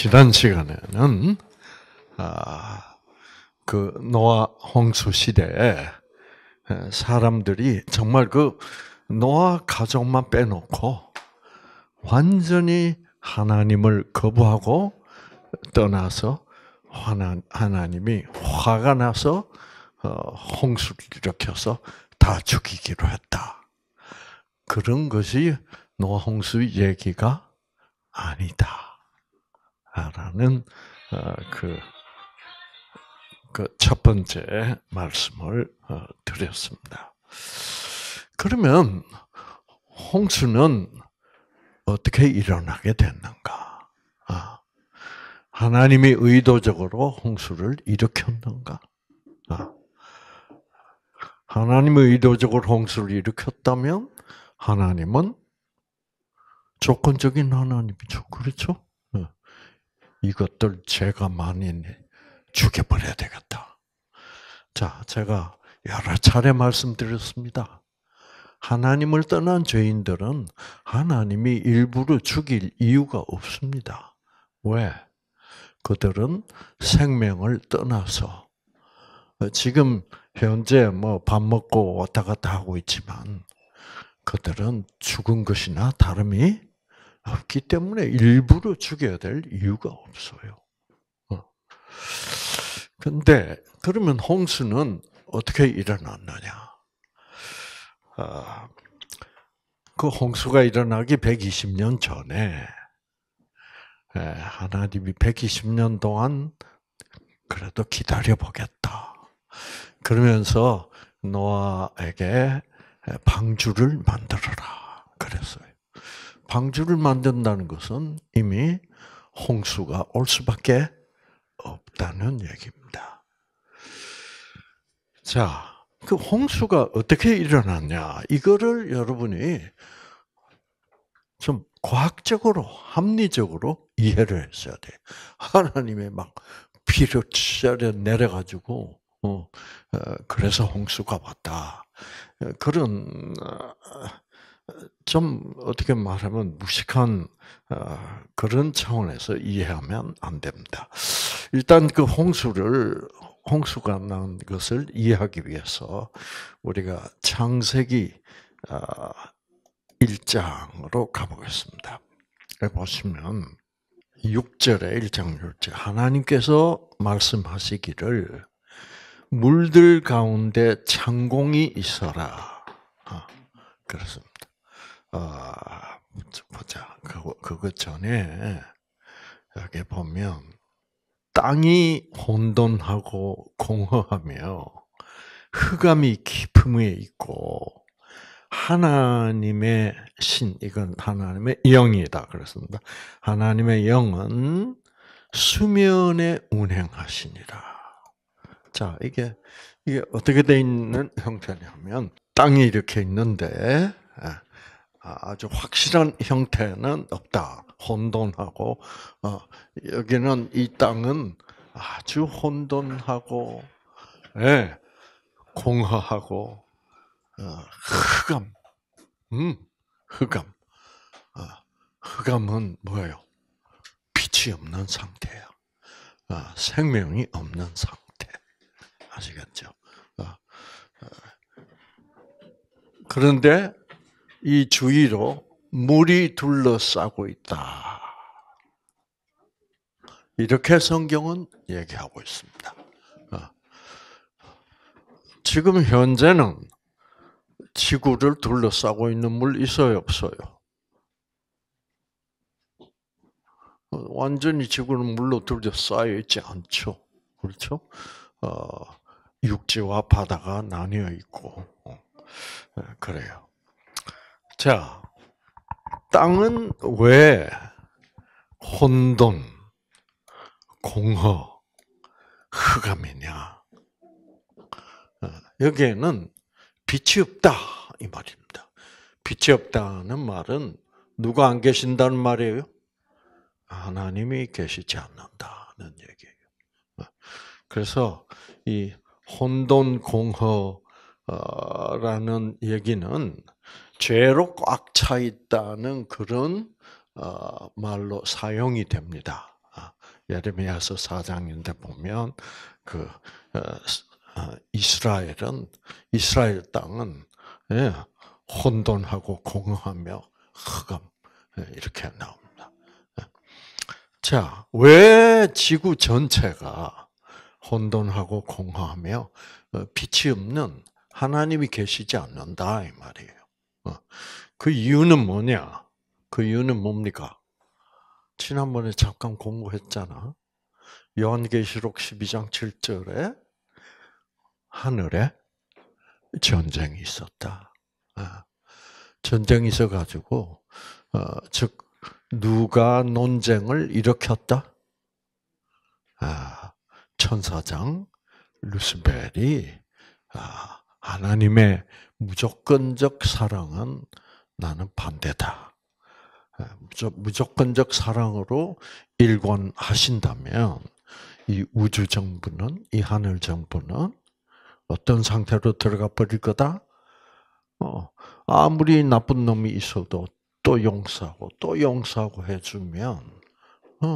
지난 시간에는 아, 그 노아 홍수 시대에 사람들이 정말 그 노아 가족만 빼놓고 완전히 하나님을 거부하고 떠나서 하나님이 화가 나서 어, 홍수를 일으켜서 다 죽이기로 했다. 그런 것이 노아 홍수 얘기가 아니다. 라는 어, 그, 그, 첫 번째 말씀을 어, 드렸습니다. 그러면 홍수는 어떻게 일어나게 됐는가? 아, 하나님이 의도적으로 홍수를 일으켰는가? 아, 하나님이 의도적으로 홍수를 일으켰다면 하나님은 조건적인 하나님이죠. 그렇죠? 이것들 제가 많이 죽여버려야 되겠다. 자, 제가 여러 차례 말씀드렸습니다. 하나님을 떠난 죄인들은 하나님이 일부러 죽일 이유가 없습니다. 왜? 그들은 생명을 떠나서 지금 현재 뭐밥 먹고 왔다 갔다 하고 있지만 그들은 죽은 것이나 다름이 없기 때문에 일부러 죽여야 될 이유가 없어요. 어. 근데 그러면 홍수는 어떻게 일어났느냐? 아, 그 홍수가 일어나기 120년 전에 예, 하나님이 120년 동안 그래도 기다려 보겠다. 그러면서 노아에게 예, 방주를 만들어라. 그랬어요. 방주를 만든다는 것은 이미 홍수가 올 수밖에 없다는 얘기입니다. 자, 그 홍수가 어떻게 일어났냐, 이거를 여러분이 좀 과학적으로, 합리적으로 이해를 했어야 돼. 하나님의 막 비를 찢어 내려가지고, 어, 어, 그래서 홍수가 왔다. 그런 어, 좀 어떻게 말하면 무식한 어, 그런 차원에서 이해하면 안 됩니다. 일단 그 홍수를 홍수가 난 것을 이해하기 위해서 우리가 창세기 1장으로 어, 가보겠습니다. 보시면 6절에 1장 6절 하나님께서 말씀하시기를 물들 가운데 창공이 있어라. 아, 그렇습니다. 어, 보자. 그거, 그거 전에, 여기 보면, 땅이 혼돈하고 공허하며, 흑암이 깊음에 있고, 하나님의 신, 이건 하나님의 영이다. 그렇습니다. 하나님의 영은 수면에 운행하시니라. 자, 이게, 이게 어떻게 되어 있는 형태냐면, 땅이 이렇게 있는데, 예, 아, 아주 확실한 형태는 없다. 혼돈하고 어, 여기는 이 땅은 아주 혼돈하고 예, 공허하고 어, 흑암, 음, 흑암, 어, 흑암은 뭐예요? 빛이 없는 상태예요. 아, 생명이 없는 상태. 아시겠죠? 그런데 이 주위로 물이 둘러싸고 있다. 이렇게 성경은 얘기하고 있습니다. 어. 지금 현재는 지구를 둘러싸고 있는 물 있어요, 없어요? 어, 완전히 지구는 물로 둘러싸여 있지 않죠. 그렇죠? 어, 육지와 바다가 나뉘어 있고, 예, 그래요. 자, 땅은 왜 혼돈, 공허, 흑암이냐? 어, 여기에는 빛이 없다 이 말입니다. 빛이 없다는 말은 누가 안 계신다는 말이에요? 하나님이 계시지 않는다는 얘기예요. 어, 그래서 이 혼돈 공허라는 어, 얘기는 죄로 꽉 차 있다는 그런 어, 말로 사용이 됩니다. 아, 예레미야서 4장인데 보면 그 어, 어, 이스라엘은 이스라엘 땅은 예, 혼돈하고 공허하며 흑암 예, 이렇게 나옵니다. 예. 자, 왜 지구 전체가 혼돈하고 공허하며 빛이 없는 하나님이 계시지 않는다 이 말이에요. 어. 그 이유는 뭐냐? 그 이유는 뭡니까? 지난번에 잠깐 공부했잖아. 요한계시록 12장 7절에 하늘에 전쟁이 있었다. 어. 전쟁이 있어가지고 어, 즉 누가 논쟁을 일으켰다? 아, 천사장 루스벨이 아, 하나님의 무조건적 사랑은 나는 반대다. 예, 무조건적 사랑으로 일관하신다면 이 우주 정부는 이 하늘 정부는 어떤 상태로 들어가 버릴 거다. 어, 아무리 나쁜 놈이 있어도 또 용서하고 또 용서하고 해주면 어,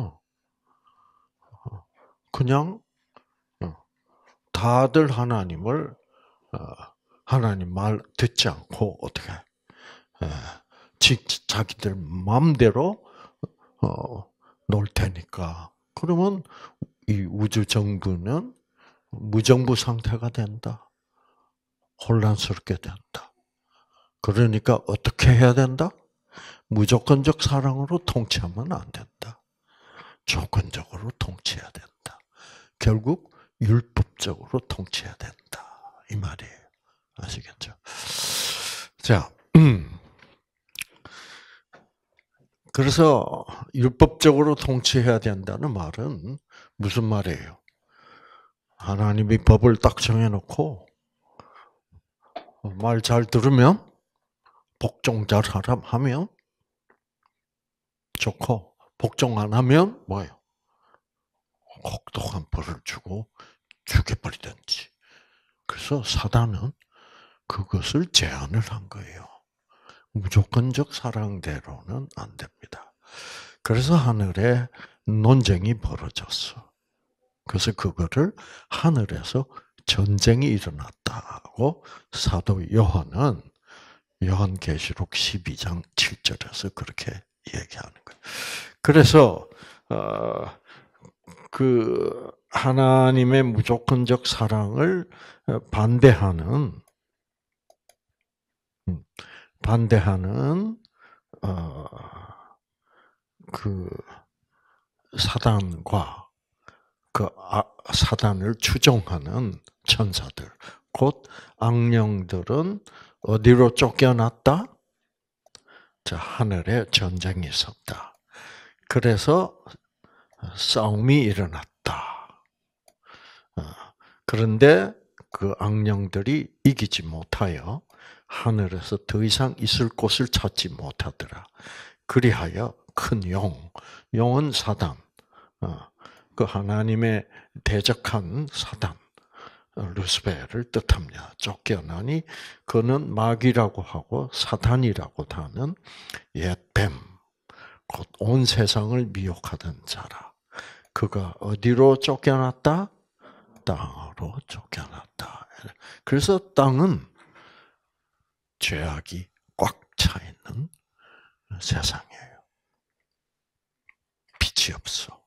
어 그냥 어, 다들 하나님을 어, 하나님 말 듣지 않고 어떻게 어, 자기들 마음대로 어, 놀 테니까 그러면 이 우주 정부는 무정부 상태가 된다. 혼란스럽게 된다. 그러니까 어떻게 해야 된다? 무조건적 사랑으로 통치하면 안 된다. 조건적으로 통치해야 된다. 결국 율법적으로 통치해야 된다. 이 말이에요. 아시겠죠? 자, 음. 그래서 율법적으로 통치해야 된다는 말은 무슨 말이에요? 하나님이 법을 딱 정해놓고 말 잘 들으면 복종 잘 하면 좋고 복종 안 하면 뭐예요? 혹독한 벌을 주고 죽여버리든지 그래서 사단은 그것을 제안을 한 거예요. 무조건적 사랑대로는 안 됩니다. 그래서 하늘에 논쟁이 벌어졌어. 그래서 그거를 하늘에서 전쟁이 일어났다고 사도 요한은 요한계시록 12장 7절에서 그렇게 얘기하는 거예요. 그래서 어, 그 하나님의 무조건적 사랑을 어, 반대하는 음, 반대하는 어, 그 사단과 그 아, 사단을 추종하는 천사들, 곧 악령들은 어디로 쫓겨났다? 자, 하늘에 전쟁이 있었다. 그래서 싸움이 일어났다. 그런데 그 악령들이 이기지 못하여 하늘에서 더 이상 있을 곳을 찾지 못하더라. 그리하여 큰 용, 용은 사단, 어, 그 하나님의 대적한 사단, 어, 루스벨을 뜻합니다. 쫓겨나니 그는 마귀라고 하고 사탄이라고도 하는 옛뱀, 곧 온 세상을 미혹하던 자라. 그가 어디로 쫓겨났다? 땅으로 쫓겨났다. 그래서 땅은 죄악이 꽉 차 있는 세상이에요. 빛이 없어.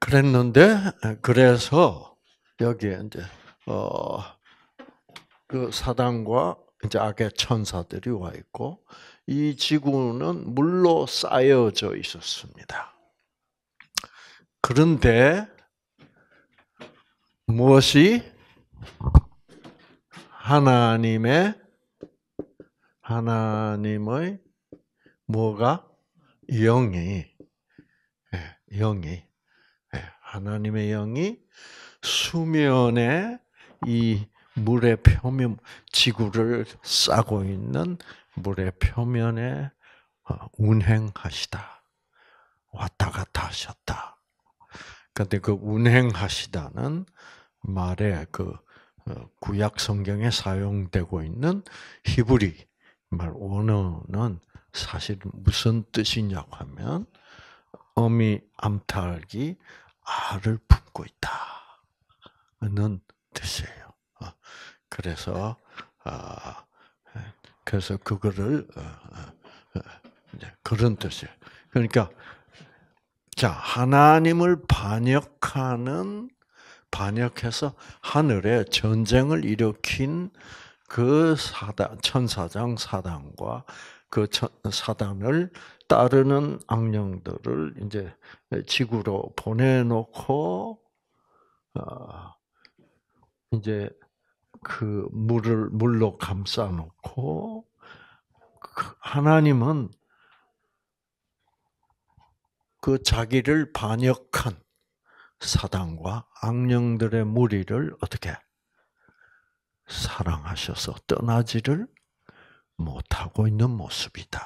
그랬는데 그래서 여기에 이제 어그 사단과 이제 악의 천사들이 와 있고 이 지구는 물로 쌓여져 있었습니다. 그런데 무엇이 하나님의 하나님의 뭐가 영이 예, 영이 예, 하나님의 영이 수면에 이 물의 표면 지구를 싸고 있는 물의 표면에 어, 운행하시다 왔다 갔다 하셨다. 근데 그 운행하시다는 말에 그 어, 구약 성경에 사용되고 있는 히브리 말 원어는 사실 무슨 뜻이냐고 하면 어미 암탉이 알을 품고 있다는 뜻이에요. 어, 그래서 아, 그래서 그거를 어, 그런 뜻이에요. 그러니까 자, 하나님을 반역하는 반역해서 하늘에 전쟁을 일으킨 그 사단, 천사장 사단과 그 사단을 따르는 악령들을 이제 지구로 보내놓고 어, 이제 그 물을 물로 감싸놓고 그 하나님은 그 자기를 반역한 사단과 악령들의 무리를 어떻게 사랑하셔서 떠나지를 못하고 있는 모습이다.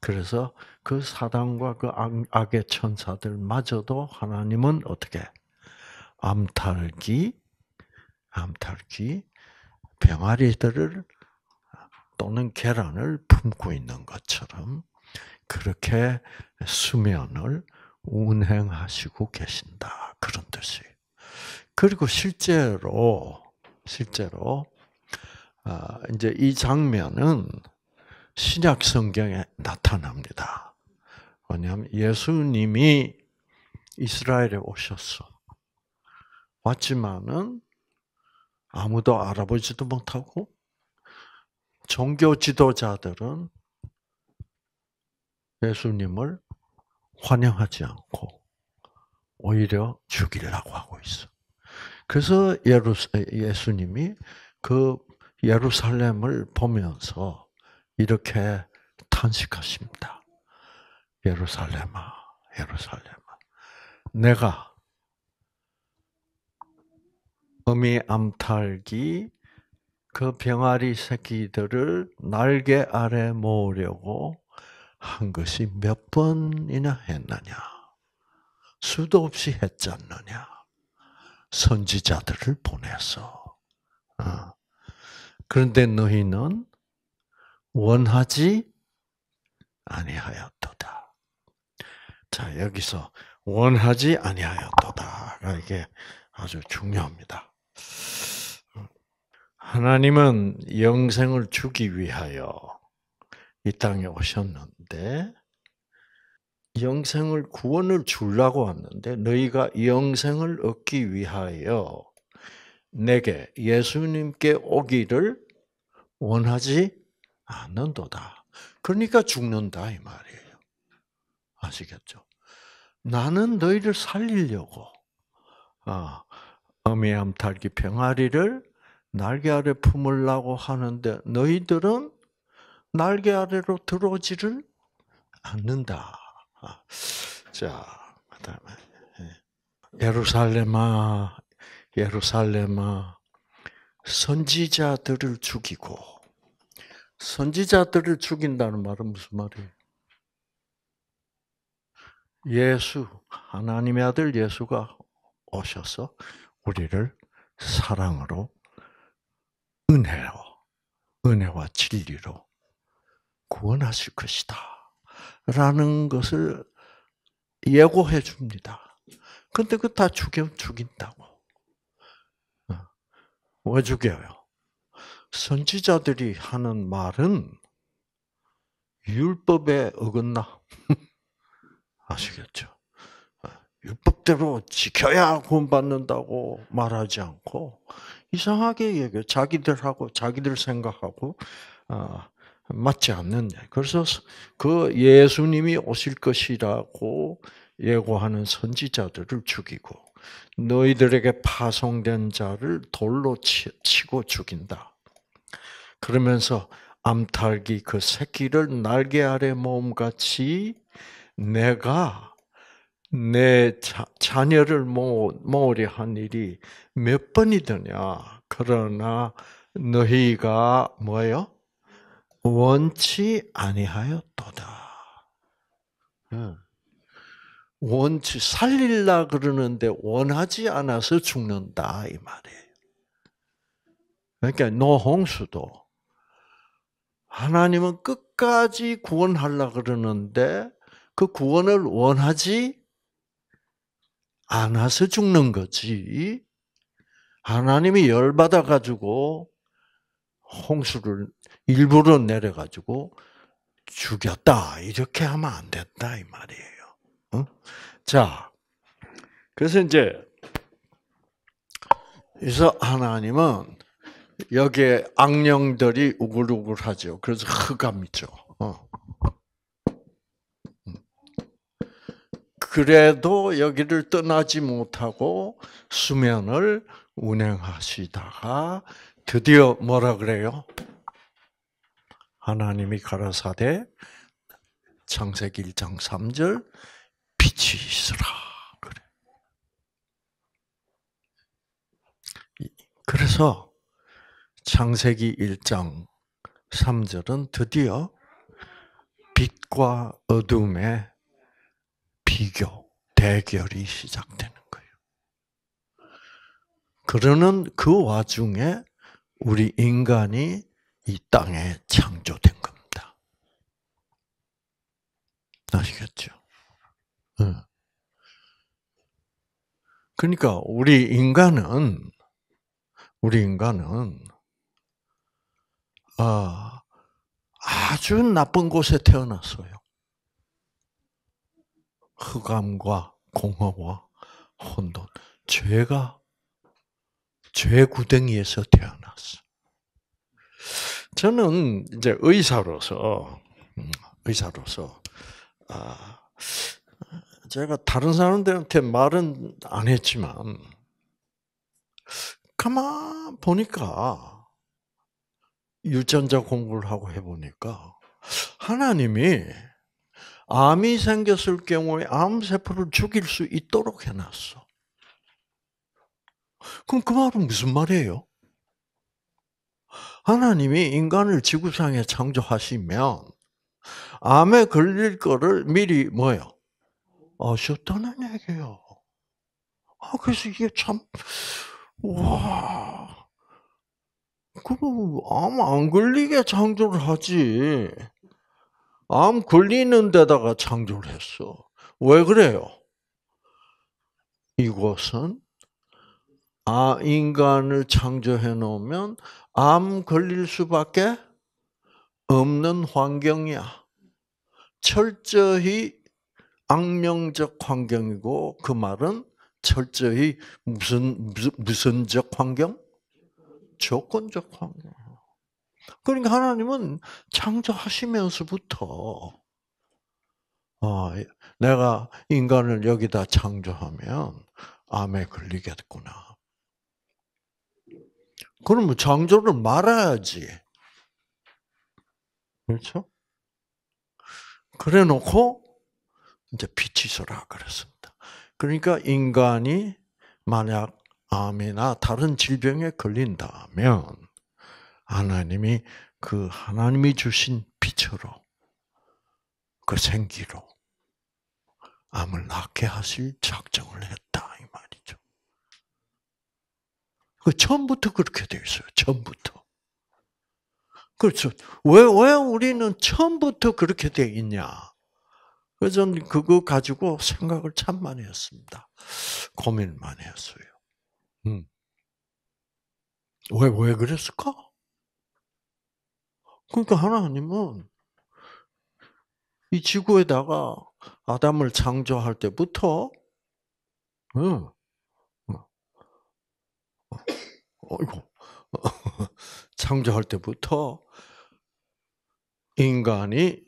그래서 그 사단과 그 악, 의 천사들마저도 하나님은 어떻게 암탈기 암탈기 병아리들을 또는 계란을 품고 있는 것처럼 그렇게 수면을 운행하시고 계신다. 그런 뜻이. 에요 그리고 실제로 실제로 아, 이제 이 장면은 신약 성경에 나타납니다. 왜냐하면 예수님이 이스라엘에 오셨어. 왔지만은 아무도 알아보지도 못하고 종교 지도자들은 예수님을 환영하지 않고 오히려 죽이려고 하고 있어. 그래서 예 예수님이 그 예루살렘을 보면서 이렇게 탄식하십니다. 예루살렘아, 예루살렘아. 내가 어미 암탉이 그 병아리 새끼들을 날개 아래 모으려고 한 것이 몇 번이나 했느냐? 수도 없이 했잖느냐? 선지자들을 보내서. 어. 그런데 너희는 원하지 아니하였도다. 자, 여기서 원하지 아니하였도다 이게 아주 중요합니다. 하나님은 영생을 주기 위하여 이 땅에 오셨는데 영생을 구원을 주려고 왔는데 너희가 영생을 얻기 위하여 내게 예수님께 오기를 원하지 않는도다. 그러니까 죽는다 이 말이에요. 아시겠죠? 나는 너희를 살리려고 아, 어미암 탈기 병아리를 날개 아래 품으려고 하는데 너희들은 날개 아래로 들어오지를 않는다. 아, 자, 그다음에 예. 예루살렘아, 예루살렘아, 선지자들을 죽이고 선지자들을 죽인다는 말은 무슨 말이에요? 예수, 하나님의 아들 예수가 오셔서 우리를 사랑으로, 은혜로, 은혜와 진리로 구원하실 것이다. 라는 것을 예고해 줍니다. 근데 그 다 죽여 죽인다고. 어, 왜 죽여요? 선지자들이 하는 말은 율법에 어긋나. 아시겠죠? 어, 율법대로 지켜야 구원받는다고 말하지 않고 이상하게 얘기해 자기들하고 자기들 생각하고 어, 맞지 않느냐. 그래서 그 예수님이 오실 것이라고 예고하는 선지자들을 죽이고 너희들에게 파송된 자를 돌로 치고 죽인다. 그러면서 암탉이 그 새끼를 날개 아래 모음같이 내가 내 자, 자녀를 모으, 모으려 한 일이 몇 번이더냐. 그러나 너희가 뭐예요? 원치 아니하였도다. 예. 원치 살릴라 그러는데 원하지 않아서 죽는다 이 말이에요. 그러니까 노홍수도 하나님은 끝까지 구원하려 그러는데 그 구원을 원하지 않아서 죽는 거지. 하나님이 열받아 가지고 홍수를 일부러 내려가지고 죽였다. 이렇게 하면 안 된다. 이 말이에요. 응? 자, 그래서 이제, 그래서 하나님은 여기에 악령들이 우글우글하죠. 그래서 흑암이죠. 어. 그래도 여기를 떠나지 못하고 수면을 운행하시다가 드디어 뭐라 그래요? 하나님이 가라사대 창세기 1장 3절 빛이 있으라 그래. 그래서 창세기 1장 3절은 드디어 빛과 어둠의 비교, 대결이 시작되는 거예요. 그러는 그 와중에 우리 인간이 이 땅에 창조된 겁니다. 아시겠죠? 예. 그러니까 우리 인간은 우리 인간은 아, 아주 나쁜 곳에 태어났어요. 흑암과 공허와 혼돈, 죄가 죄 구덩이에서 태어났어. 저는 이제 의사로서 음, 의사로서 아 제가 다른 사람들한테 말은 안 했지만 가만 보니까 유전자 공부를 하고 해보니까 하나님이 암이 생겼을 경우에 암세포를 죽일 수 있도록 해놨어. 그럼 그 말은 무슨 말이에요? 하나님이 인간을 지구상에 창조하시면 암에 걸릴 거를 미리 뭐요? 아셨다는 얘기요아 그래서 이게 참 와. 그럼 암 안 걸리게 창조를 하지. 암 걸리는 데다가 창조를 했어. 왜 그래요? 이곳은 아 인간을 창조해 놓으면 암 걸릴 수밖에 없는 환경이야. 철저히 악명적 환경이고 그 말은 철저히 무슨 무슨 적 환경? 조건적 환경. 그러니까 하나님은 창조하시면서부터 어, 내가 인간을 여기다 창조하면 암에 걸리겠구나. 그러면 창조를 뭐 말아야지. 그렇죠? 그래 놓고, 이제 빛이서라 그랬습니다. 그러니까 인간이 만약 암이나 다른 질병에 걸린다면, 하나님이 그 하나님이 주신 빛으로, 그 생기로 암을 낫게 하실 작정을 했다. 그 처음부터 그렇게 돼 있어요. 처음부터. 그렇죠. 왜, 왜 우리는 처음부터 그렇게 되 있냐. 그래서 그거 가지고 생각을 참 많이 했습니다. 고민 많이 했어요. 음. 왜, 왜 그랬을까? 그러니까 하나님은 이 지구에다가 아담을 창조할 때부터, 음, 어이고 창조할 때부터 인간이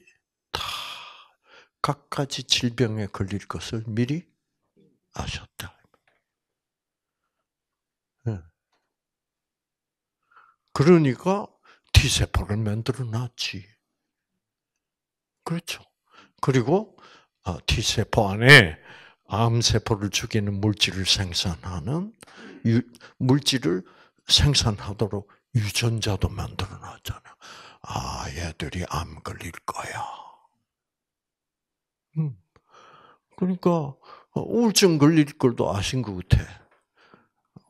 다 각가지 질병에 걸릴 것을 미리 아셨다. 예. 그러니까 T세포를 만들어 놨지. 그렇죠. 그리고 어, T세포 안에 암세포를 죽이는 물질을 생산하는 물질을 생산하도록 유전자도 만들어 놨잖아. 아, 얘들이 암 걸릴 거야. 음. 그러니까, 어, 우울증 걸릴 걸도 아신 것 같아.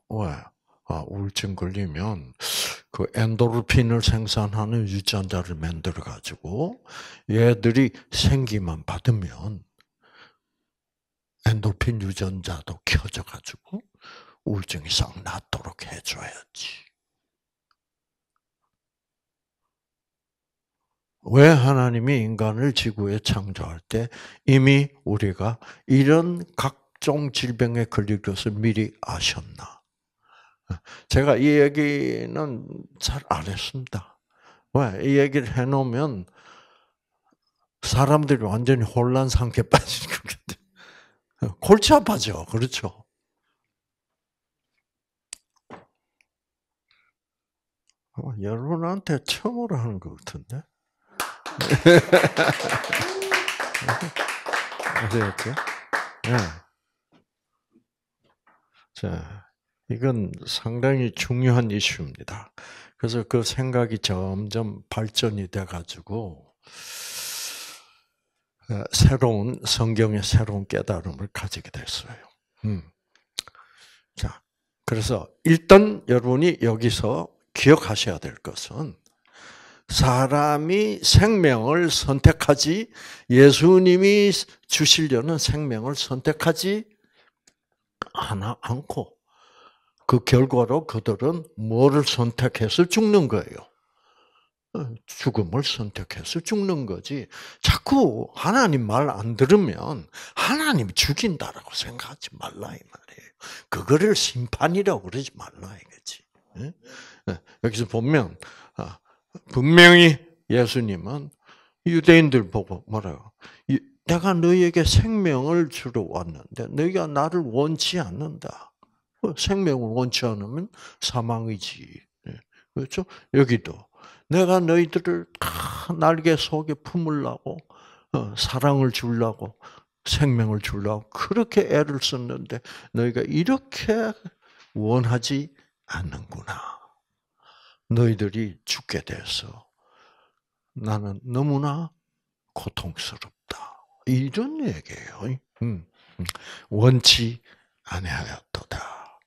왜? 아, 우울증 걸리면, 그 엔도르핀을 생산하는 유전자를 만들어가지고, 얘들이 생기만 받으면, 엔도핀 유전자도 켜져가지고, 우울증 이상 낫도록 해줘야지. 왜 하나님이 인간을 지구에 창조할 때 이미 우리가 이런 각종 질병에 걸릴 것을 미리 아셨나? 제가 이 얘기는 잘 안 했습니다. 왜? 이 얘기를 해놓으면 사람들이 완전히 혼란 상태 빠지 것같아 골치 아파죠. 그렇죠. 여러분한테 처음으로 하는 것 같은데? 아시겠 네. 네. 자, 이건 상당히 중요한 이슈입니다. 그래서 그 생각이 점점 발전이 돼가지고, 어, 새로운, 성경의 새로운 깨달음을 가지게 됐어요. 음. 자, 그래서 일단 여러분이 여기서 기억하셔야 될 것은 사람이 생명을 선택하지 예수님이 주시려는 생명을 선택하지 않아 않고 그 결과로 그들은 뭐를 선택해서 죽는 거예요. 죽음을 선택해서 죽는 거지. 자꾸 하나님 말 안 들으면 하나님 죽인다라고 생각하지 말라 이 말이에요. 그거를 심판이라고 그러지 말라 이거지. 예, 여기서 보면 아, 분명히 예수님은 유대인들 보고 뭐라고? 내가 너희에게 생명을 주러 왔는데 너희가 나를 원치 않는다. 뭐 생명을 원치 않으면 사망이지. 예, 그렇죠? 여기도 내가 너희들을 다 날개 속에 품으려고 어, 사랑을 주려고 생명을 주려고 그렇게 애를 썼는데 너희가 이렇게 원하지 않는구나. 너희들이 죽게 돼서 나는 너무나 고통스럽다. 이런 얘기예요. 원치 아니하였도다.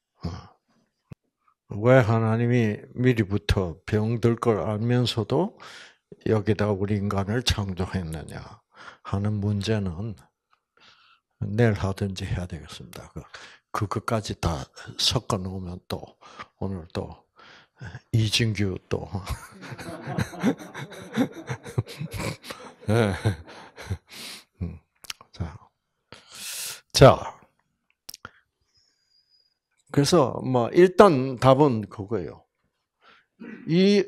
왜 하나님이 미리부터 병들 걸 알면서도 여기다 우리 인간을 창조했느냐 하는 문제는 내일 하든지 해야 되겠습니다. 그, 그것까지 다 섞어 놓으면 또 오늘 또 이진규 또. 네. 음. 자. 자. 그래서 뭐 일단 답은 그거예요. 이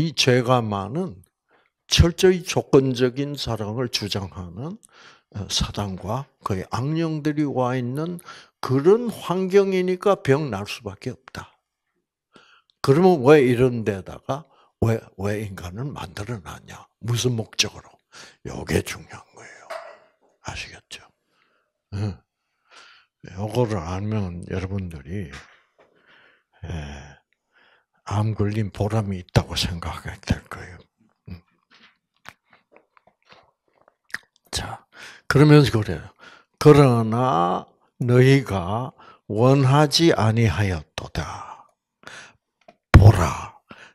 이 죄가 많은 철저히 조건적인 사랑을 주장하는 어, 사단과 그의 악령들이 와 있는 그런 환경이니까 병 날 수밖에 없다. 그러면 왜 이런 데다가 왜, 왜 인간을 만들어 놨냐? 무슨 목적으로? 요게 중요한 거예요. 아시겠죠? 응. 예. 요거를 알면 여러분들이, 예, 암 걸린 보람이 있다고 생각하될 거예요. 응. 음. 자, 그러면서 그래요. 그러나 너희가 원하지 아니하였도다.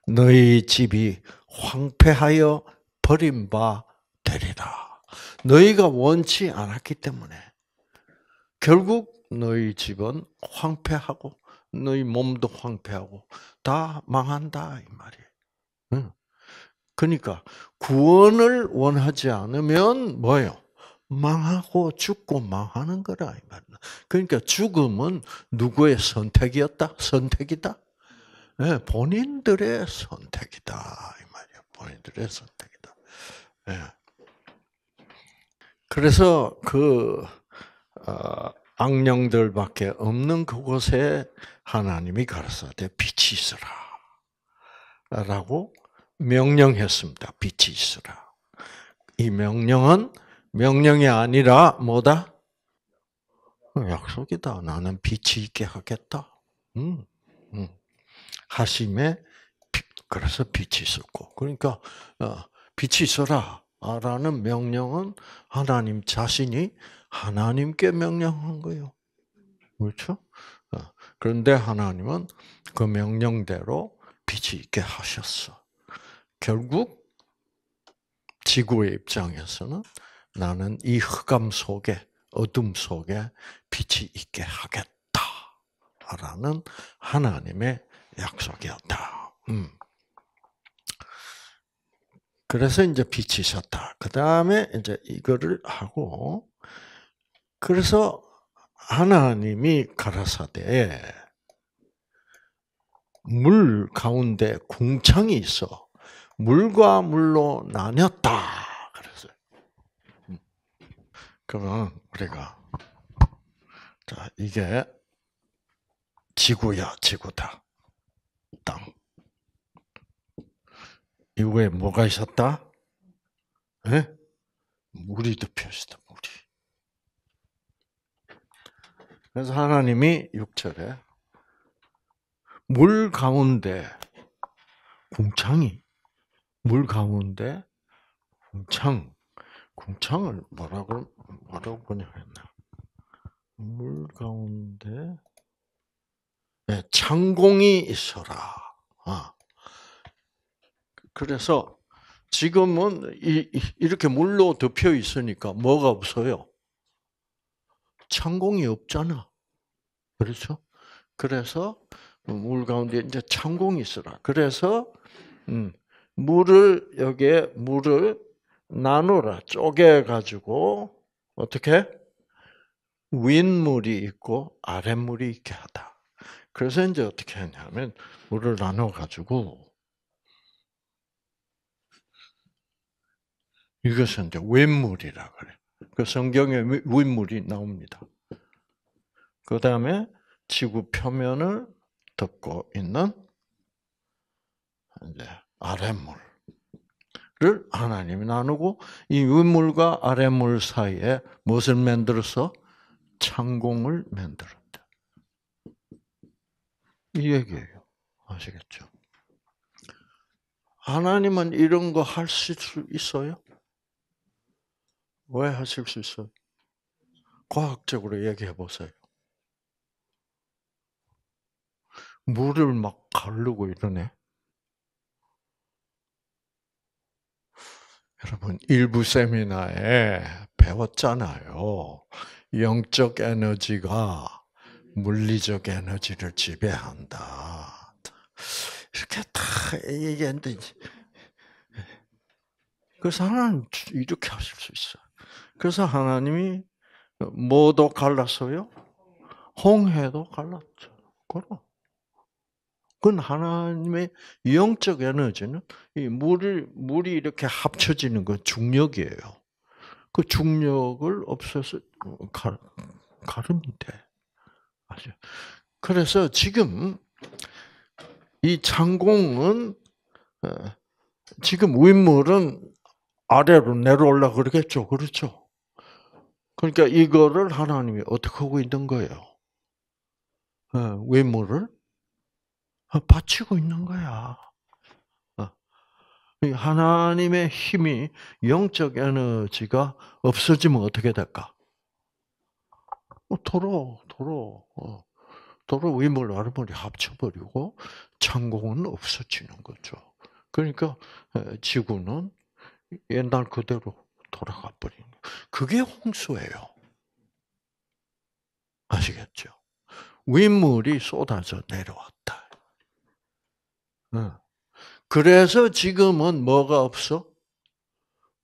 너희 집이 황폐하여 버린 바 되리라. 너희가 원치 않았기 때문에 결국 너희 집은 황폐하고 너희 몸도 황폐하고 다 망한다 이 말이에요. 그러니까 구원을 원하지 않으면 뭐예요? 망하고 죽고 망하는 거라 이 말이야. 그러니까 죽음은 누구의 선택이었다? 선택이다. 예, 본인들의 선택이다 이말이에 본인들의 선택이다. 예. 그래서 그 어, 악령들밖에 없는 그곳에 하나님이 가라사대 빛이 있으라라고 명령했습니다. 빛이 있으라. 이 명령은 명령이 아니라 뭐다? 약속이다. 나는 빛이 있게 하겠다. 음, 음. 하심에 그래서 빛이 있었고 그러니까 어, 빛이 있어라라는 명령은 하나님 자신이 하나님께 명령한 거예요. 그렇죠? 어, 그런데 하나님은 그 명령대로 빛이 있게 하셨어. 결국 지구의 입장에서는 나는 이 흑암 속에 어둠 속에 빛이 있게 하겠다라는 하나님의 약속이었다. 음. 그래서 이제 비치셨다. 그 다음에 이제 이거를 하고, 그래서 하나님이 가라사대 물 가운데 궁창이 있어 물과 물로 나뉘었다. 그래서 음. 그러면 우리가 자 이게 지구야 지구다. 땅. 이거에 뭐가 있었다? 예? 물이 덮였다, 물이. 그래서 하나님이 6절에 물 가운데 궁창이 물 가운데 궁창 궁창을 뭐라고 뭐라고 번역했나? 물 가운데 예, 창공이 있어라. 아. 그래서 지금은 이렇게 물로 덮여 있으니까 뭐가 없어요? 창공이 없잖아. 그렇죠? 그래서 물 가운데 이제 창공이 있어라. 그래서 음, 물을 여기에 물을 나누라 쪼개 가지고 어떻게 윗물이 있고 아랫물이 있게 하다. 그래서 이제 어떻게 했냐면 물을 나눠 가지고 이것은 이제 웬물이라 그래. 그 성경에 웬물이 나옵니다. 그 다음에 지구 표면을 덮고 있는 이제 아랫물을 하나님이 나누고 이 윗물과 아랫물 사이에 무엇을 만들어서 창공을 만들어. 이 얘기예요. 아시겠죠? 하나님은 이런 거하수 있어요? 왜 하실 수 있어요? 과학적으로 얘기해 보세요. 물을 막 가르고 이러네. 여러분, 일부 세미나에 배웠잖아요. 영적 에너지가 물리적 에너지를 지배한다. 이렇게 다 얘기했는데, 그래서 하나님 이렇게 하실 수 있어. 그래서 하나님이 뭐도 갈랐어요? 홍해도 갈랐죠. 그럼. 그건 하나님의 영적 에너지는 이 물을 물이 이렇게 합쳐지는 건 중력이에요. 그 중력을 없애서 가름 돼. 그래서 지금 이 창공은 어, 지금 윗물은 아래로 내려올라 그러겠죠. 그렇죠? 그러니까 이거를 하나님이 어떻게 하고 있는 거예요? 윗물을 어, 어, 바치고 있는 거야. 하나님의 힘이 영적 에너지가 없어지면 어떻게 될까? 도로 도로 도로 위물 아랫물이 합쳐버리고 창공은 없어지는 거죠. 그러니까 지구는 옛날 그대로 돌아가 버린 거. 예요 그게 홍수예요. 아시겠죠? 윗물이 쏟아져 내려왔다. 어. 그래서 지금은 뭐가 없어?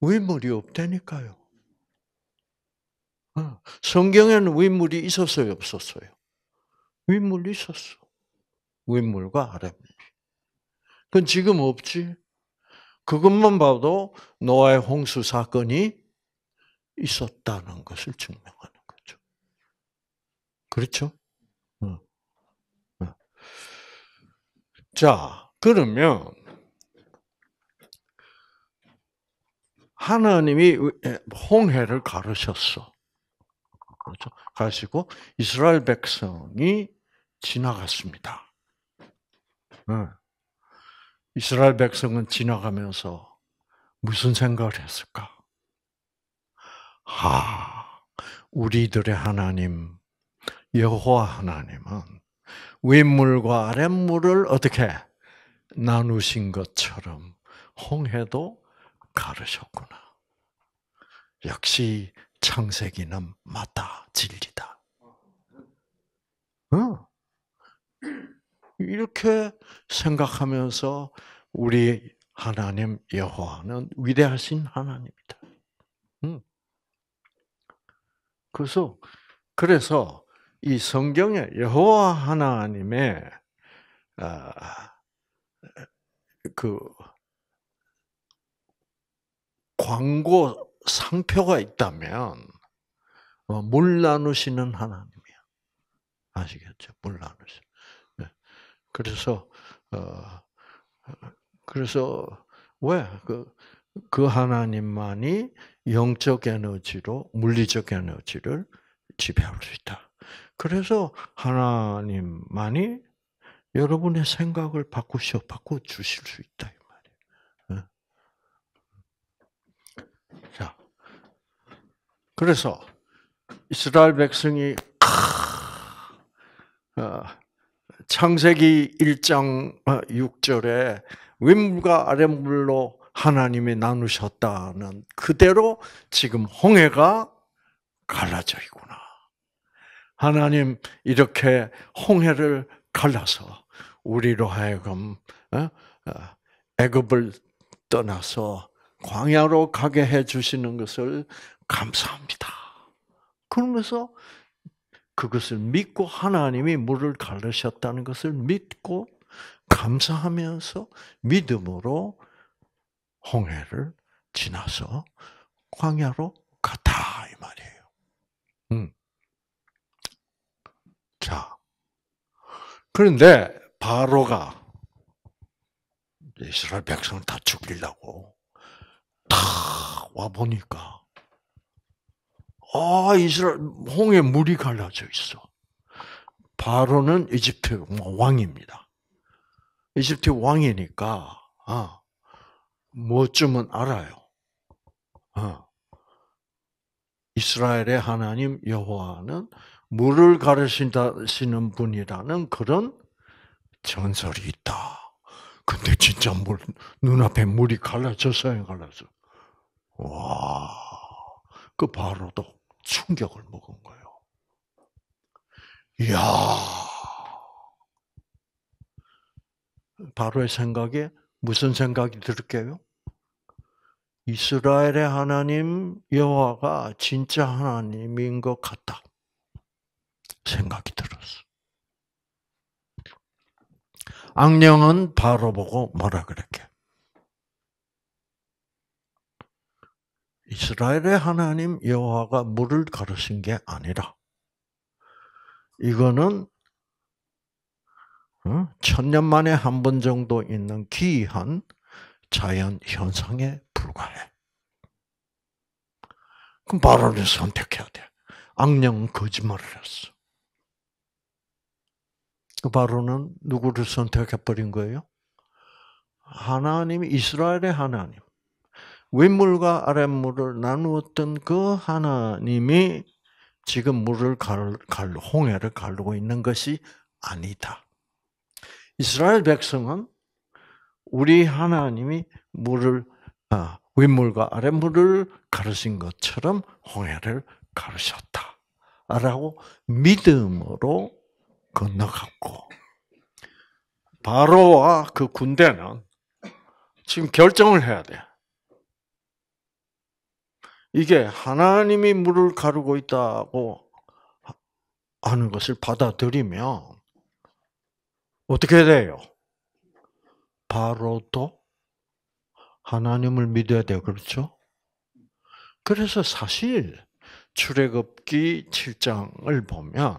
윗물이 없다니까요. 성경에는 윗물이 있었어요, 없었어요? 윗물 있었어. 윗물과 아랫물. 그건 지금 없지. 그것만 봐도 노아의 홍수 사건이 있었다는 것을 증명하는 거죠. 그렇죠? 어. 어. 자, 그러면 하나님이 홍해를 가르셨어. 그렇죠? 가시고 이스라엘 백성이 지나갔습니다. 네. 이스라엘 백성은 지나가면서 무슨 생각을 했을까? 하, 우리들의 하나님 여호와 하나님은 윗물과 아랫물을 어떻게 나누신 것처럼 홍해도 가르셨구나. 역시 창세기는 맞다, 진리다. 응? 어? 이렇게 생각하면서 우리 하나님 여호와는 위대하신 하나님이다. 응? 그래서 그래서 이 성경에 여호와 하나님의 아, 그 광고 상표가 있다면 어, 물 나누시는 하나님이야. 아시겠죠? 물 나누시. 네. 그래서 어, 그래서 왜 그 그 하나님만이 영적 에너지로 물리적 에너지를 지배할 수 있다. 그래서 하나님만이 여러분의 생각을 바꾸셔 바꿔 주실 수 있다. 자, 그래서 이스라엘 백성이 어, 창세기 1장 6절에 어, 윗물과 아랫물로 하나님이 나누셨다는 그대로 지금 홍해가 갈라져 있구나. 하나님 이렇게 홍해를 갈라서 우리로 하여금 어, 어, 애굽을 떠나서 광야로 가게 해 주시는 것을 감사합니다. 그러면서 그것을 믿고 하나님이 물을 갈르셨다는 것을 믿고 감사하면서 믿음으로 홍해를 지나서 광야로 갔다 이 말이에요. 음. 자, 그런데 바로가 이스라엘 백성을 다 죽이려고 탁 와보니까, 아, 이스라엘, 홍해 물이 갈라져 있어. 바로는 이집트 왕입니다. 이집트 왕이니까, 아, 뭐쯤은 알아요. 아, 이스라엘의 하나님 여호와는 물을 가르신다시는 분이라는 그런 전설이 있다. 근데 진짜 물, 눈앞에 물이 갈라졌어요, 갈라졌어. 와, 그 바로도 충격을 먹은 거예요. 이야, 바로의 생각에 무슨 생각이 들게요? 이스라엘의 하나님 여호와가 진짜 하나님인 것 같다 생각이 들었어. 악령은 바로 보고 뭐라 그랬게? 이스라엘의 하나님 여호와가 물을 가르신게 아니라 이거는 어? 천년 만에 한 번 정도 있는 기이한 자연 현상에 불과해. 그럼 바로를 선택해야 돼. 악령은 거짓말을 했어. 그 바로는 누구를 선택해버린 거예요? 하나님, 이스라엘의 하나님. 윗물과 아랫물을 나누었던 그 하나님이 지금 물을 갈, 홍해를 가르고 있는 것이 아니다. 이스라엘 백성은 우리 하나님이 물을 아, 윗물과 아랫물을 가르신 것처럼 홍해를 가르셨다라고 믿음으로 건너갔고 바로와 그 군대는 지금 결정을 해야 돼. 이게 하나님이 물을 가르고 있다고 하는 것을 받아들이면 어떻게 돼요? 바로 또 하나님을 믿어야 돼요. 그렇죠? 그래서 사실 출애굽기 7장을 보면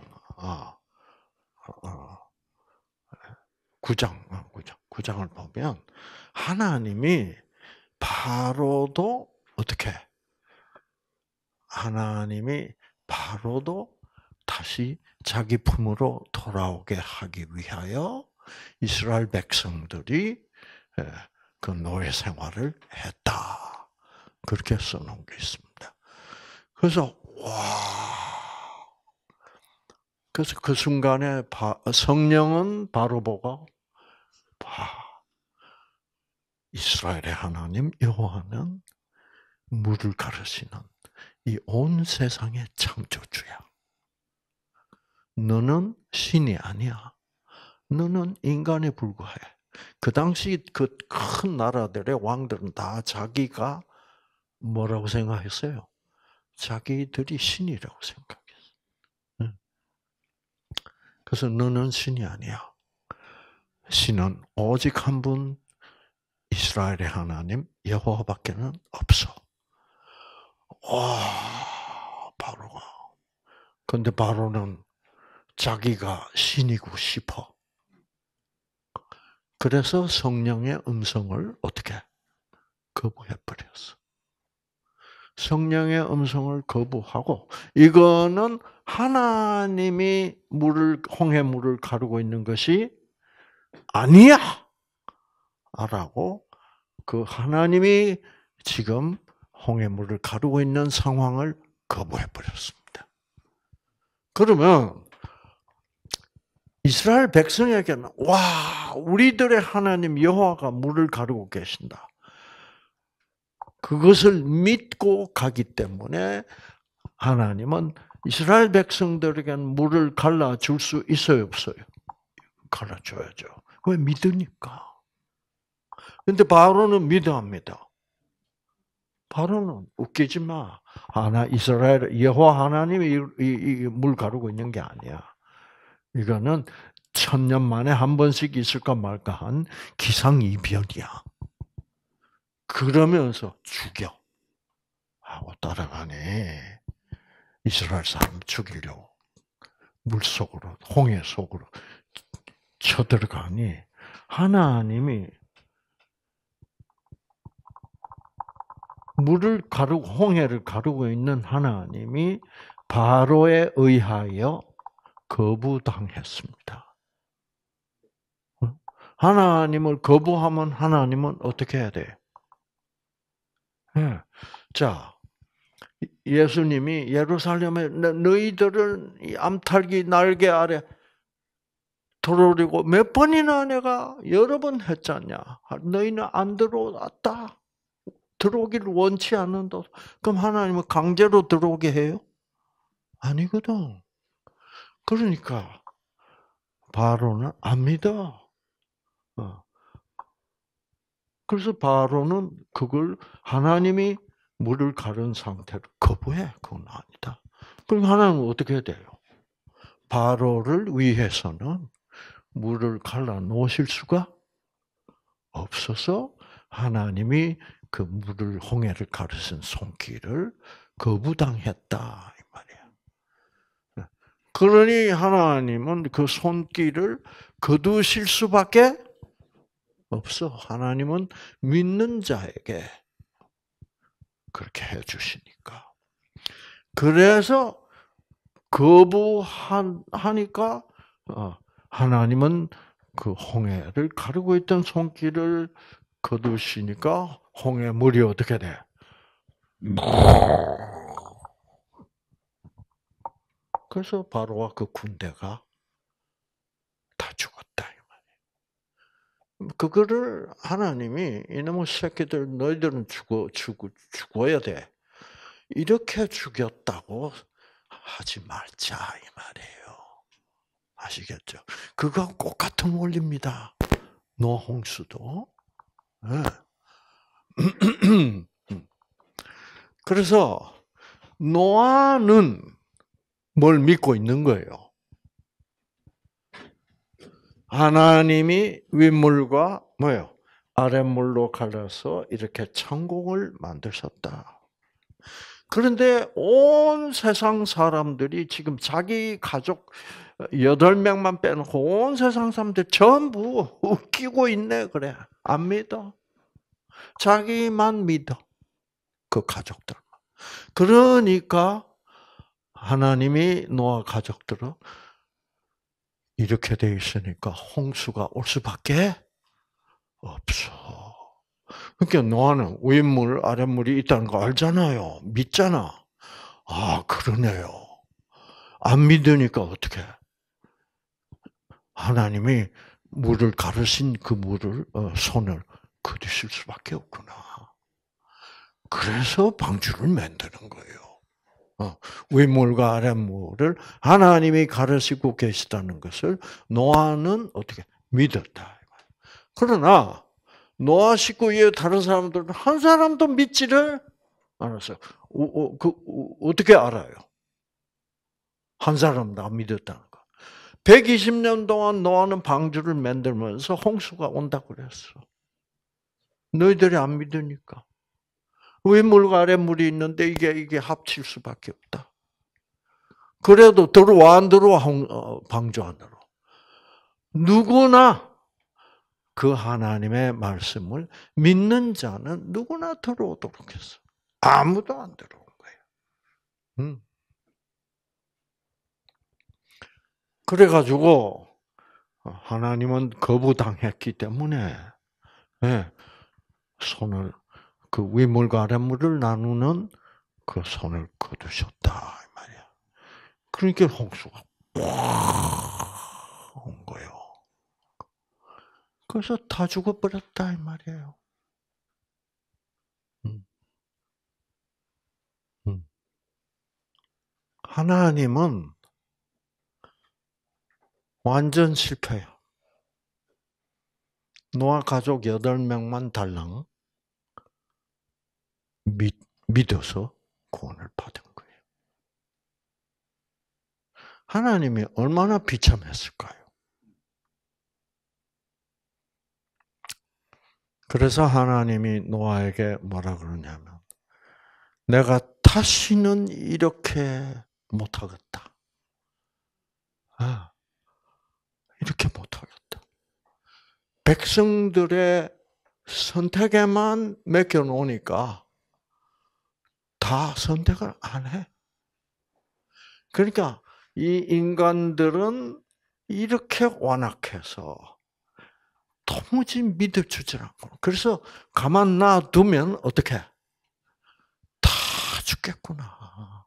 9장, 9장, 9장을 보면 하나님이 바로도 어떻게 하나님이 바로도 다시 자기 품으로 돌아오게 하기 위하여 이스라엘 백성들이 그 노예 생활을 했다. 그렇게 써놓은 게 있습니다. 그래서 와. 그래서 그 순간에 성령은 바로 보고 봐. 이스라엘의 하나님 여호와는 물을 가르시는 이온 세상의 창조주야. 너는 신이 아니야. 너는 인간에 불과해. 그 당시 그 큰 나라들의 왕들은 다 자기가 뭐라고 생각했어요? 자기들이 신이라고 생각했어. 그래서 너는 신이 아니야. 신은 오직 한 분, 이스라엘의 하나님 여호와밖에는 없어. 와, 바로가. 근데 바로는 자기가 신이고 싶어. 그래서 성령의 음성을 어떻게 거부해 버렸어. 성령의 음성을 거부하고 이거는 하나님이 물을 홍해 물을 가르고 있는 것이 아니야라고 그 하나님이 지금 홍해물을 가르고 있는 상황을 거부해 버렸습니다. 그러면 이스라엘 백성에게는 와 우리들의 하나님 여호와가 물을 가르고 계신다. 그것을 믿고 가기 때문에 하나님은 이스라엘 백성들에게 물을 갈라줄 수 있어요 없어요? 갈라줘야죠. 왜 믿으니까. 근데 바로는 믿어합니다. 바로는 웃기지 마. 하나 이스라엘 여호와 하나님이 이 물 가르고 있는 게 아니야. 이거는 천년 만에 한 번씩 있을까 말까 한 기상이변이야. 그러면서 죽여. 하고 따라가네. 이스라엘 사람 죽이려고. 물 속으로, 홍해 속으로 쳐들어가니 하나님이 물을 가르고 홍해를 가르고 있는 하나님이 바로에 의하여 거부당했습니다. 어? 하나님을 거부하면 하나님은 어떻게 해야 돼? 예. 자, 예수님이 예루살렘에 너희들은 암탈기 날개 아래 들어오리고 몇 번이나 내가 여러 번 했잖냐. 너희는 안 들어왔다. 들어오기를 원치 않는다. 그럼 하나님은 강제로 들어오게 해요? 아니거든. 그러니까 바로는 압니다. 어. 그래서 바로는 그걸 하나님이 물을 가른 상태로 거부해. 그건 아니다. 그럼 하나님은 어떻게 돼요? 바로를 위해서는 물을 갈라 놓으실 수가 없어서 하나님이 그 물을 홍해를 가르신 손길을 거부당했다 이 말이야. 그러니 하나님은 그 손길을 거두실 수밖에 없어. 하나님은 믿는 자에게 그렇게 해 주시니까. 그래서 거부하니까 어, 하나님은 그 홍해를 가르고 있던 손길을 거두시니까 홍해 물이 어떻게 돼? 그래서 바로와 그 군대가 다 죽었다 이 말이에요. 그거를 하나님이 이놈의 새끼들 너희들은 죽어 죽어 죽어야 돼. 이렇게 죽였다고 하지 말자 이 말이에요. 아시겠죠? 그거 똑같은 원리입니다. 노홍수도 예. 그래서 노아는 뭘 믿고 있는 거예요? 하나님이 윗물과 뭐요? 아랫물로 갈라서 이렇게 천국을 만드셨다. 그런데 온 세상 사람들이 지금 자기 가족 여덟 명만 빼놓고 온 세상 사람들 전부 웃기고 있네 그래 안 믿어 자기만 믿어 그 가족들만 그러니까 하나님이 노아 가족들은 이렇게 돼 있으니까 홍수가 올 수밖에 없어. 그러니까 노아는 윗물 아랫물이 있다는 거 알잖아요. 믿잖아. 아 그러네요. 안 믿으니까 어떻게? 하나님이 물을 가르신 그 물을 어, 손을 그리실 수밖에 없구나. 그래서 방주를 만드는 거예요. 위물과 어, 아랫물을 하나님이 가르시고 계시다는 것을 노아는 어떻게 믿었다. 그러나 노아 식구 이외 다른 사람들은 한 사람도 믿지를 않았어요. 그, 어떻게 알아요? 한 사람도 안 믿었다는 120년 동안 노아는 방주를 만들면서 홍수가 온다 고 그랬어. 너희들이 안 믿으니까. 왜 물과 아래 물이 있는데 이게 이게 합칠 수밖에 없다. 그래도 들어와 안 들어와 어, 방주 안으로. 누구나 그 하나님의 말씀을 믿는 자는 누구나 들어오도록 했어. 아무도 안 들어온 거예 음. 그래가지고 어, 하나님은 거부당했기 때문에 예, 손을 그 위물과 아랫물을 나누는 그 손을 거두셨다 이 말이야. 그러니까 홍수가 온 거예요. 그래서 다 죽어버렸다 이 말이에요. 음. 음. 하나님은 완전 실패예요. 노아 가족 8명만 달랑 믿, 믿어서 구원을 받은 거예요. 하나님이 얼마나 비참했을까요? 그래서 하나님이 노아에게 뭐라 그러냐면, 내가 다시는 이렇게 못하겠다. 아, 이렇게 못하겠다. 백성들의 선택에만 맡겨놓으니까 다 선택을 안 해. 그러니까 이 인간들은 이렇게 완악해서 도무지 믿어주질 않고. 그래서 가만 놔두면 어떻게? 다 죽겠구나.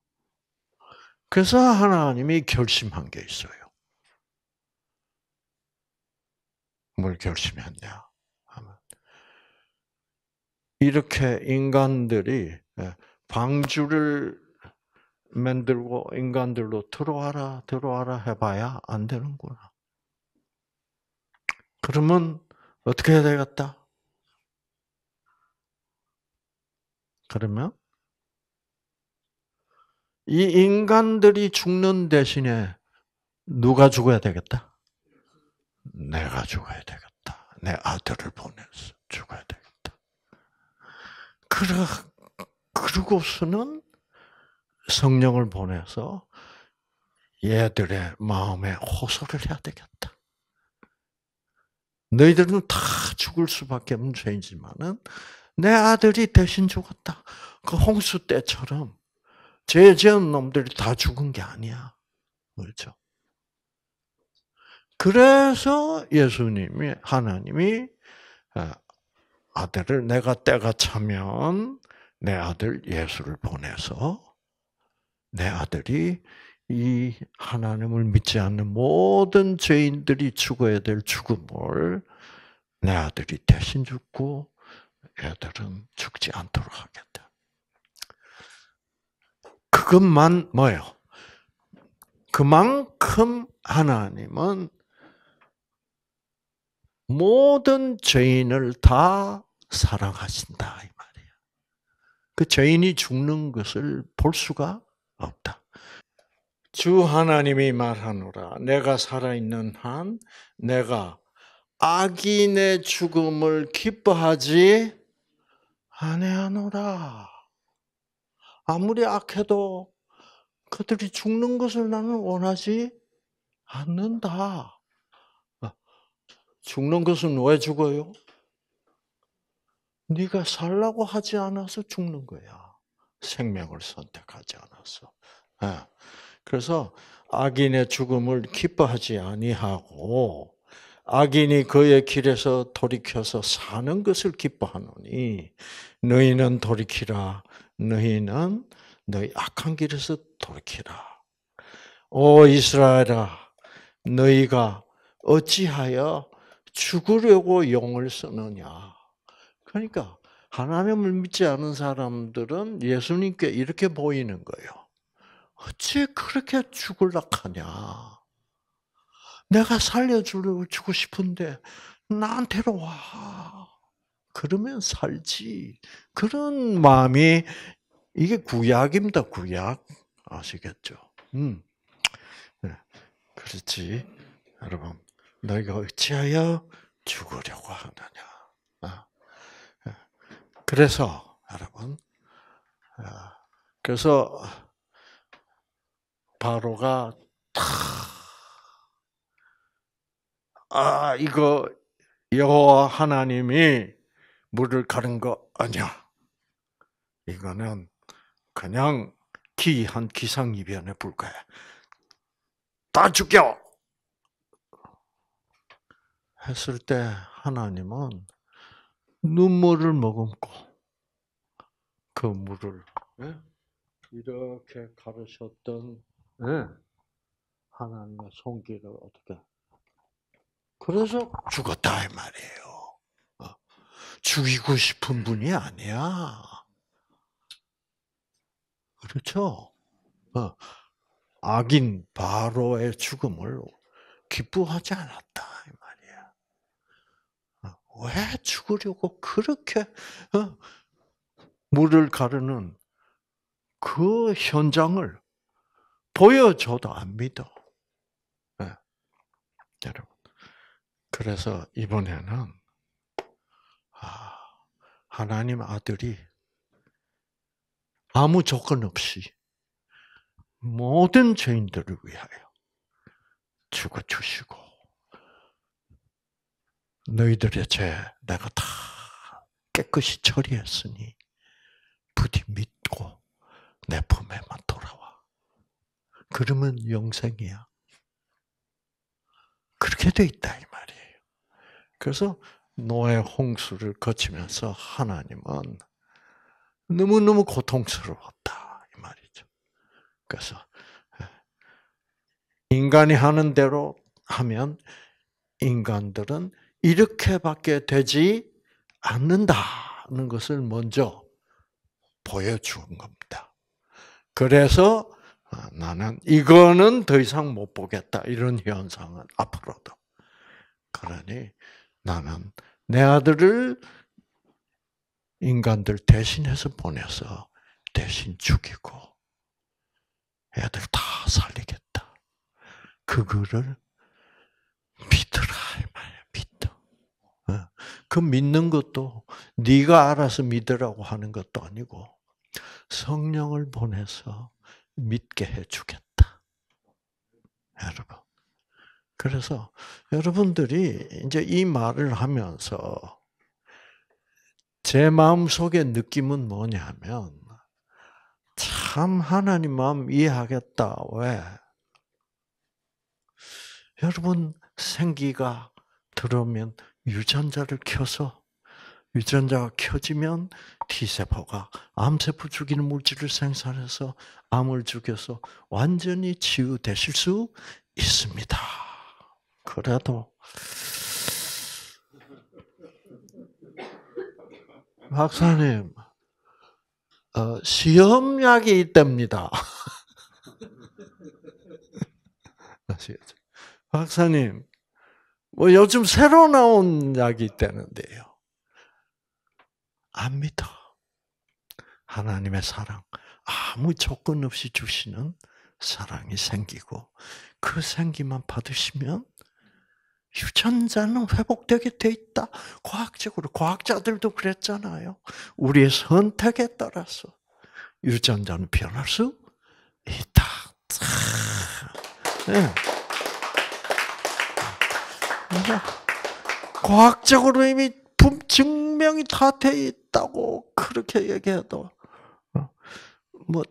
그래서 하나님이 결심한 게 있어요. 뭘 결심했냐 하면 이렇게 인간들이 예, 방주를 만들고 인간들로 들어와라 들어와라 해봐야 안 되는구나. 그러면 어떻게 해야 되겠다? 그러면 이 인간들이 죽는 대신에 누가 죽어야 되겠다? 내가 죽어야 되겠다. 내 아들을 보내서 죽어야 되겠다. 그러, 그러고서는 성령을 보내서 얘들의 마음에 호소를 해야 되겠다. 너희들은 다 죽을 수밖에 없는 죄이지만은 내 아들이 대신 죽었다. 그 홍수 때처럼 죄 지은 놈들이 다 죽은 게 아니야. 그렇죠? 그래서 예수님이 하나님이 어, 아들을 내가 때가 차면 내 아들 예수를 보내서 내 아들이 이 하나님을 믿지 않는 모든 죄인들이 죽어야 될 죽음을 내 아들이 대신 죽고 애들은 죽지 않도록 하겠다. 그것만 뭐요? 그만큼 하나님은 모든 죄인을 다 사랑하신다 이말이에그 죄인이 죽는 것을 볼 수가 없다. 주 하나님이 말하노라 내가 살아 있는 한 내가 악인의 죽음을 기뻐하지 아니하노라. 아무리 악해도 그들이 죽는 것을 나는 원하지 않는다. 죽는 것은 왜 죽어요? 네가 살라고 하지 않아서 죽는 거야. 생명을 선택하지 않아서. 네. 그래서 악인의 죽음을 기뻐하지 아니하고 악인이 그의 길에서 돌이켜서 사는 것을 기뻐하노니 너희는 돌이키라 너희는 너희 악한 길에서 돌이키라 오 이스라엘아 너희가 어찌하여 죽으려고 용을 쓰느냐. 그러니까 하나님을 믿지 않은 사람들은 예수님께 이렇게 보이는 거예요. 어찌 그렇게 죽을라 하냐. 내가 살려주고 싶은데 나한테로 와. 그러면 살지. 그런 마음이 이게 구약입니다. 구약 아시겠죠? 음, 네. 그렇지, 여러분. 너희가 어찌하여 죽으려고 하느냐. 아, 아. 그래서 여러분, 아, 그래서 바로가 아 이거 여호와 하나님이 물을 가른 거 아니야. 이거는 그냥 기한 기상이변에 불과해. 다 죽여. 했을 때 하나님은 눈물을 머금고 그 물을 예? 이렇게 가르셨던 예? 하나님의 손길을 어떻게 그래서 죽었다 이 말이에요. 어, 죽이고 싶은 분이 아니야. 그렇죠? 어, 악인 바로의 죽음을 기뻐하지 않았다. 왜 죽으려고 그렇게 어? 물을 가르는 그 현장을 보여줘도 안 믿어. 예. 여러분. 그래서 이번에는 아, 하나님 아들이 아무 조건 없이 모든 죄인들을 위하여 죽어 주시고 너희들의 죄 내가 다 깨끗이 처리했으니 부디 믿고 내 품에만 돌아와. 그러면 영생이야. 그렇게 돼 있다 이 말이에요. 그래서 노예 홍수를 거치면서 하나님은 너무너무 고통스러웠다 이 말이죠. 그래서 인간이 하는 대로 하면 인간들은 이렇게밖에 되지 않는다는 것을 먼저 보여준 겁니다. 그래서 아, 나는 이거는 더 이상 못 보겠다. 이런 현상은 앞으로도. 그러니 나는 내 아들을 인간들 대신해서 보내서 대신 죽이고 애들 다 살리겠다. 그거를 믿으라. 그 믿는 것도 네가 알아서 믿으라고 하는 것도 아니고 성령을 보내서 믿게 해주겠다. 여러분. 그래서 여러분들이 이제 이 말을 하면서 제 마음 속의 느낌은 뭐냐면 참 하나님 마음 이해하겠다. 왜? 여러분 생기가 들어오면 유전자를 켜서 유전자가 켜지면 T세포가 암세포 죽이는 물질을 생산해서 암을 죽여서 완전히 치유되실 수 있습니다. 그래도 박사님 어, 시험약이 있답니다. 아시겠죠? 박사님 뭐 요즘 새로 나온 약이 있다는데요. 안 믿어. 하나님의 사랑. 아무 조건 없이 주시는 사랑이 생기고, 그 생기만 받으시면 유전자는 회복되게 돼 있다. 과학적으로, 과학자들도 그랬잖아요. 우리의 선택에 따라서 유전자는 변할 수 있다. 네. 과학적으로 이미 증명이 다돼 있다고 그렇게 얘기해도 어, 뭐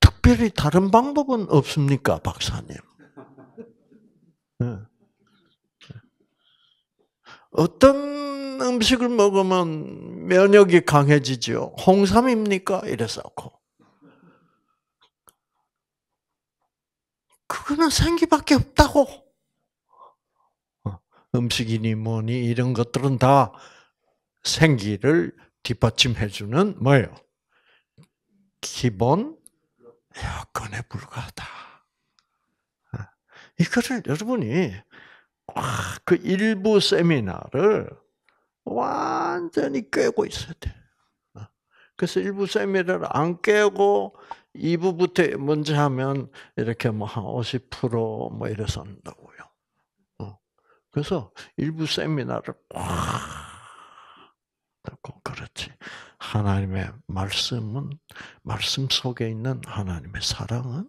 특별히 다른 방법은 없습니까, 박사님? 예. 예. 어떤 음식을 먹으면 면역이 강해지죠? 홍삼입니까? 이래서고 그거는 생기밖에 없다고. 음식이니 뭐니 이런 것들은 다 생기를 뒷받침해주는 뭐예요? 기본 여건에 불과하다. 아, 이거를 여러분이 그 일부 세미나를 완전히 깨고 있어야 돼. 아, 그래서 일부 세미나를 안 깨고 2부부터 먼저 하면 이렇게 뭐한 50%뭐 이래서 한다고. 그래서 일부 세미나를 꽉 그렇지. 하나님의 말씀은 말씀 속에 있는 하나님의 사랑은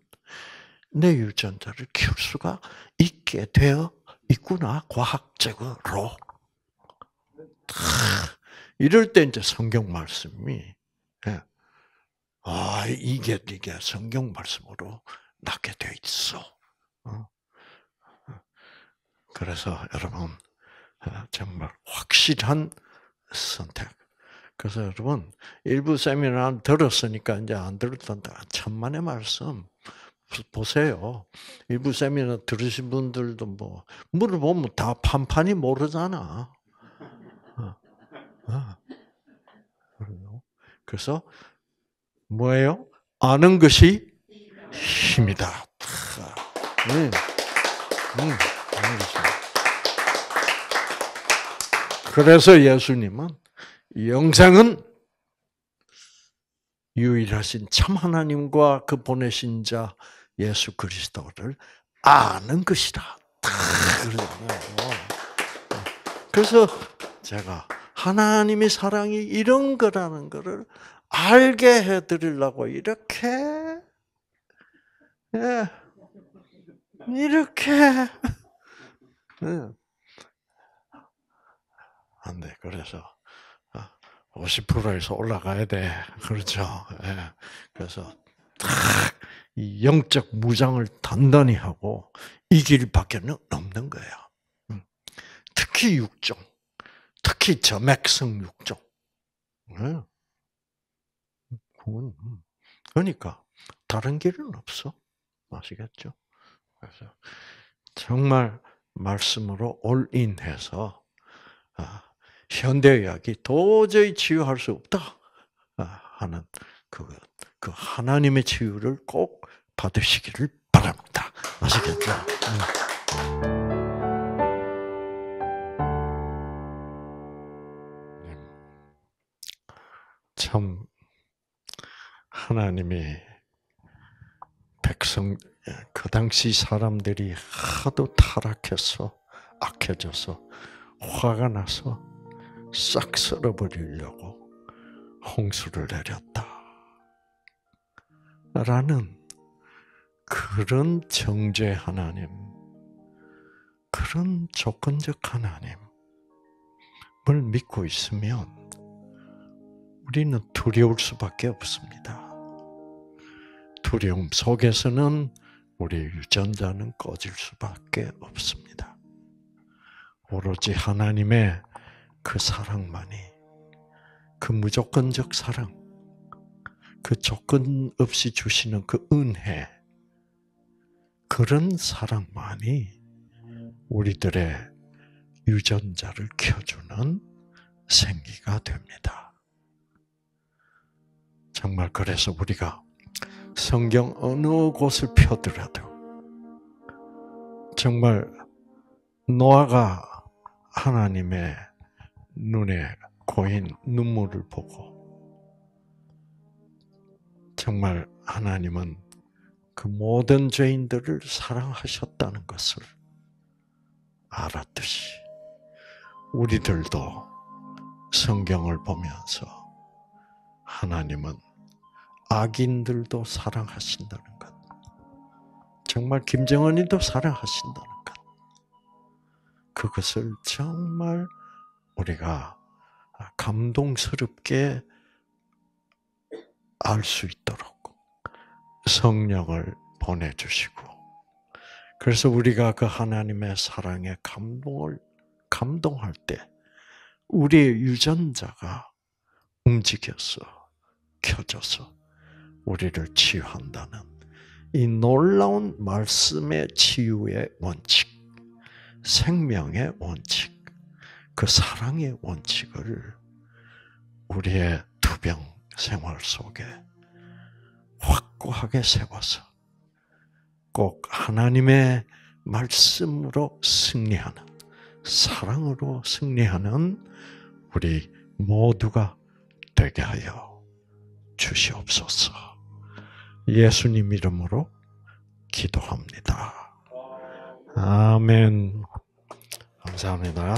내 유전자를 키울 수가 있게 되어 있구나 과학적으로. 이럴 때 이제 성경 말씀이 예. 아 이게 이게 성경 말씀으로 낳게 돼 있어. 어? 그래서 여러분 어, 정말 확실한 선택. 그래서 여러분 일부 세미나 들었으니까 이제 안 들었던다 천만의 말씀 보세요. 일부 세미나 들으신 분들도 뭐 물어보면 다 판판히 모르잖아. 어, 어. 그래서 뭐예요? 아는 것이 힘이다. 예. 음. 음. 그래서 예수님은 영생은 유일하신 참 하나님과 그 보내신 자 예수 그리스도를 아는 것이다. 그래서 제가 하나님의 사랑이 이런 거라는 것을 알게 해드리려고 이렇게 예, 이렇게 예. 안 돼. 그래서 50%에서 어, 올라가야 돼. 그렇죠. 예. 그래서 탁 영적 무장을 단단히 하고 이 길밖에 없는 거예요. 음. 특히 육종, 특히 점액성 육종. 예. 음. 그러니까 다른 길은 없어. 아시겠죠? 그래서 정말 말씀으로 올인해서 아, 현대의학이 도저히 치유할 수 없다 아, 하는 그, 그, 하나님의 치유를 꼭 받으시기를 바랍니다. 아시겠죠? 음. 음. 참 하나님이 백성 그 당시 사람들이 하도 타락해서 악해져서 화가 나서 싹쓸어버리려고 홍수를 내렸다. 라는 그런 정죄 하나님, 그런 조건적 하나님을 믿고 있으면 우리는 두려울 수밖에 없습니다. 두려움 속에서는 우리 유전자는 꺼질 수밖에 없습니다. 오로지 하나님의 그 사랑만이 그 무조건적 사랑, 그 조건 없이 주시는 그 은혜, 그런 사랑만이 우리들의 유전자를 켜주는 생기가 됩니다. 정말 그래서 우리가 성경 어느 곳을 펴더라도 정말 노아가 하나님의 눈에 고인 눈물을 보고 정말 하나님은 그 모든 죄인들을 사랑하셨다는 것을 알았듯이 우리들도 성경을 보면서 하나님은 악인들도 사랑하신다는 것. 정말 김정은이도 사랑하신다는 것. 그것을 정말 우리가 감동스럽게 알 수 있도록 성령을 보내주시고, 그래서 우리가 그 하나님의 사랑에 감동을, 감동할 때, 우리의 유전자가 움직여서 켜져서 우리를 치유한다는 이 놀라운 말씀의 치유의 원칙, 생명의 원칙, 그 사랑의 원칙을 우리의 투병 생활 속에 확고하게 세워서 꼭 하나님의 말씀으로 승리하는, 사랑으로 승리하는 우리 모두가 되게 하여 주시옵소서. 예수님 이름으로 기도합니다. 아멘. 감사합니다.